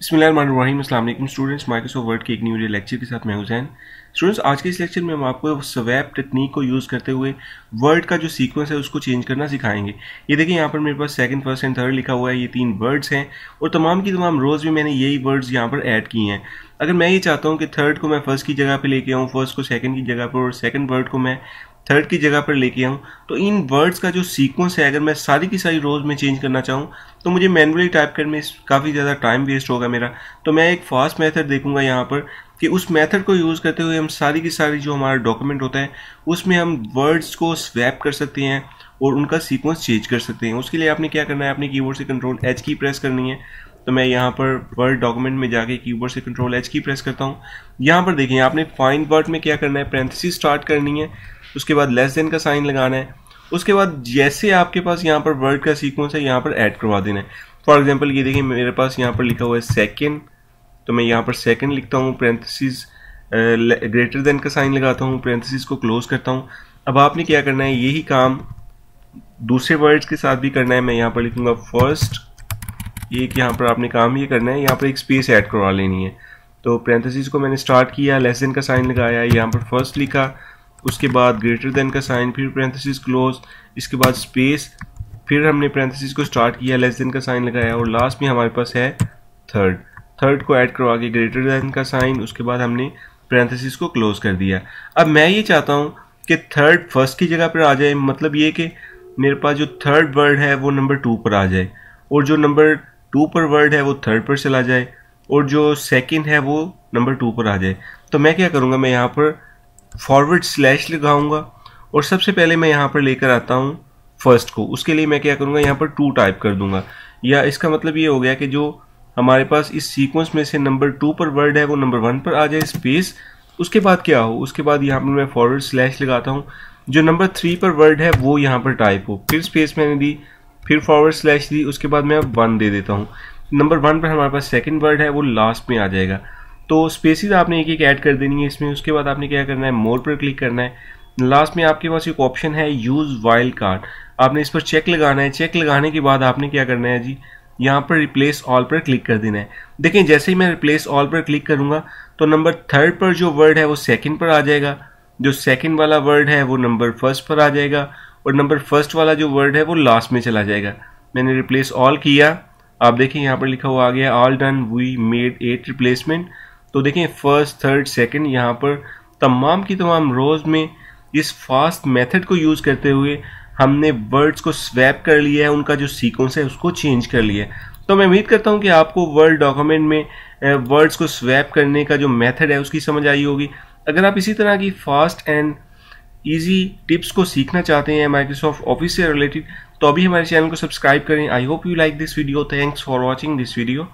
बसमीम students Microsoft word के एक न्यू लेक्चर के साथ मैं हुसैन स्टूडेंट्स आज के इस लेक्चर में हम आपको स्वैप टेक्निक को यूज़ करते हुए वर्ड का जो सीक्वेंस है उसको चेंज करना सिखाएंगे ये देखिए यहाँ पर मेरे पास सेकंड फर्स्ट एंड थर्ड लिखा हुआ है ये तीन वर्ड्स हैं और तमाम की तमाम रोज़ भी मैंने यही वर्ड्स यहाँ पर ऐड किए हैं अगर मैं ये चाहता हूँ कि थर्ड को मैं फर्स्ट की जगह पर लेके आऊँ फर्स्ट को सेकंड की जगह पर और सेकंड वर्ड को मैं थर्ड की जगह पर लेके आऊँ तो इन वर्ड्स का जो सीक्वेंस है अगर मैं सारी की सारी रोज में चेंज करना चाहूँ तो मुझे मैनुअली टाइप करने में काफ़ी ज़्यादा टाइम वेस्ट होगा मेरा तो मैं एक फास्ट मेथड देखूंगा यहाँ पर कि उस मेथड को यूज़ करते हुए हम सारी की सारी जो हमारा डॉक्यूमेंट होता है उसमें हम वर्ड्स को स्वैप कर सकते हैं और उनका सीक्वेंस चेंज कर सकते हैं उसके लिए आपने क्या करना है आपने की से कंट्रोल एच की प्रेस करनी है तो मैं यहाँ पर वर्ड डॉक्यूमेंट में जाके की से कंट्रोल एच की प्रेस करता हूँ यहाँ पर देखें आपने फाइन वर्ड में क्या करना है प्रेंथिस स्टार्ट करनी है उसके बाद लेस देन का साइन लगाना है उसके बाद जैसे आपके पास यहाँ पर वर्ड का सीक्वेंस है यहाँ पर ऐड करवा देना है फॉर एग्जाम्पल ये देखिए मेरे पास यहाँ पर लिखा हुआ है सेकेंड तो मैं यहाँ पर सेकेंड लिखता हूँ प्रेंथसिस ग्रेटर देन का साइन लगाता हूँ प्रेंथसिस को क्लोज करता हूँ अब आपने क्या करना है यही काम दूसरे वर्ड्स के साथ भी करना है मैं यहाँ पर लिखूंगा फर्स्ट एक यहाँ पर आपने काम ये करना है यहाँ पर एक स्पेस ऐड करवा लेनी है तो प्रेंथसिस को मैंने स्टार्ट किया लेस देन का साइन लगाया यहाँ पर फर्स्ट लिखा उसके बाद ग्रेटर देन का साइन फिर पैंथेसिस क्लोज इसके बाद स्पेस फिर हमने पैंथेसिस को स्टार्ट किया लेस देन का साइन लगाया और लास्ट में हमारे पास है थर्ड थर्ड को ऐड करवा के ग्रेटर देन का साइन उसके बाद हमने पैंथेसिस को क्लोज कर दिया अब मैं ये चाहता हूँ कि थर्ड फर्स्ट की जगह पर आ जाए मतलब ये कि मेरे पास जो थर्ड वर्ड है वो नंबर टू पर आ जाए और जो नंबर टू पर वर्ड है वो थर्ड पर चला जाए और जो सेकेंड है वो नंबर टू पर आ जाए तो मैं क्या करूँगा मैं यहाँ पर फॉरवर्ड स्लैश लगाऊंगा और सबसे पहले मैं यहाँ पर लेकर आता हूँ फर्स्ट को उसके लिए मैं क्या करूँगा यहाँ पर टू टाइप कर दूंगा या इसका मतलब ये हो गया कि जो हमारे पास इस सीक्वेंस में से नंबर टू पर वर्ड है वो नंबर वन पर आ जाए स्पेस उसके बाद क्या हो उसके बाद यहाँ पर मैं फॉरवर्ड स्लैश लगाता हूँ जो नंबर थ्री पर वर्ड है वो यहाँ पर टाइप हो फिर स्पेस मैंने दी फिर फॉरवर्ड स्लैश दी उसके बाद मैं अब वन दे देता हूँ नंबर वन पर हमारे पास सेकेंड वर्ड है वो लास्ट में आ जाएगा तो स्पेसिस आपने एक एक ऐड कर देनी है इसमें उसके बाद आपने क्या करना है मोर पर क्लिक करना है लास्ट में आपके पास एक ऑप्शन है यूज़ वाइल्ड कार्ड आपने इस पर चेक लगाना है चेक लगाने के बाद आपने क्या करना है जी यहाँ पर रिप्लेस ऑल पर क्लिक कर देना है देखें जैसे ही मैं रिप्लेस ऑल पर क्लिक करूँगा तो नंबर थर्ड पर जो वर्ड है वो सेकंड पर आ जाएगा जो सेकंड वाला वर्ड है वो नंबर फर्स्ट पर आ जाएगा और नंबर फर्स्ट वाला जो वर्ड है वो लास्ट में चला जाएगा मैंने रिप्लेस ऑल किया आप देखें यहाँ पर लिखा हुआ आ गया all done we made eight replacement तो देखें फर्स्ट थर्ड सेकंड यहाँ पर तमाम की तमाम रोज में इस फास्ट मेथड को यूज़ करते हुए हमने वर्ड्स को स्वैप कर लिया है उनका जो सीक्वेंस है उसको चेंज कर लिया है तो मैं उम्मीद करता हूँ कि आपको वर्ड डॉक्यूमेंट में वर्ड्स को स्वैप करने का जो मेथड है उसकी समझ आई होगी अगर आप इसी तरह की फास्ट एंड ईजी टिप्स को सीखना चाहते हैं माइक्रोसॉफ्ट ऑफिस से रिलेटेड तो अभी हमारे चैनल को सब्सक्राइब करें I hope you like this video thanks for watching this video